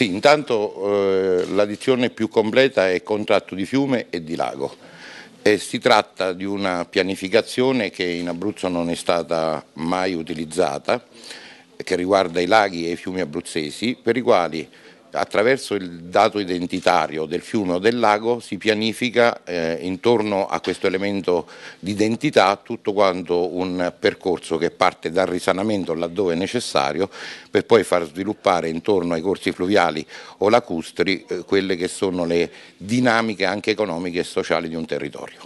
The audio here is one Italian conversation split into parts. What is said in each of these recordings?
Sì, intanto eh, la più completa è contratto di fiume e di lago. E si tratta di una pianificazione che in Abruzzo non è stata mai utilizzata, che riguarda i laghi e i fiumi abruzzesi, per i quali attraverso il dato identitario del fiume o del lago si pianifica eh, intorno a questo elemento di identità tutto quanto un percorso che parte dal risanamento laddove necessario per poi far sviluppare intorno ai corsi fluviali o lacustri eh, quelle che sono le dinamiche anche economiche e sociali di un territorio.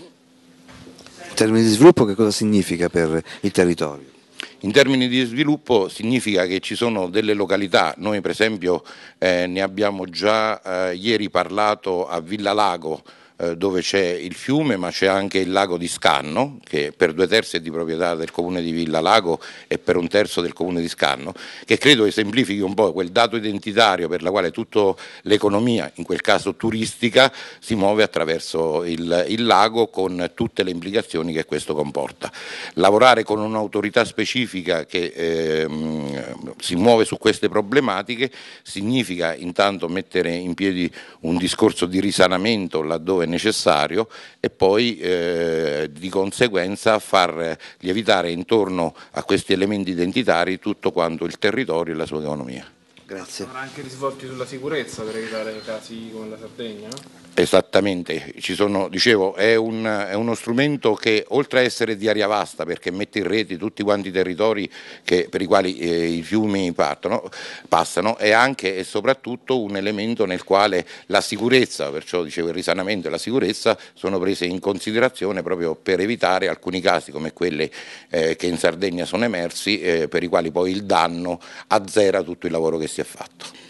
In termini di sviluppo che cosa significa per il territorio? In termini di sviluppo significa che ci sono delle località, noi per esempio eh, ne abbiamo già eh, ieri parlato a Villa Lago, eh, dove c'è il fiume ma c'è anche il lago di Scanno che per due terzi è di proprietà del comune di Villa Lago e per un terzo del comune di Scanno che credo esemplifichi un po' quel dato identitario per la quale tutta l'economia in quel caso turistica si muove attraverso il, il lago con tutte le implicazioni che questo comporta. Lavorare con un'autorità specifica che ehm, si muove su queste problematiche significa intanto mettere in piedi un discorso di risanamento laddove necessario e poi eh, di conseguenza far lievitare intorno a questi elementi identitari tutto quanto il territorio e la sua economia. Grazie. Avrà anche risvolti sulla sicurezza per evitare casi come la Sardegna? Esattamente, ci sono, dicevo, è, un, è, uno strumento che oltre a essere di aria vasta perché mette in rete tutti quanti i territori che, per i quali eh, i fiumi partono, passano, è anche e soprattutto un elemento nel quale la sicurezza, perciò dicevo il risanamento e la sicurezza sono prese in considerazione proprio per evitare alcuni casi come quelli eh, che in Sardegna sono emersi, eh, per i quali poi il danno azzera tutto il lavoro che si si è fatto.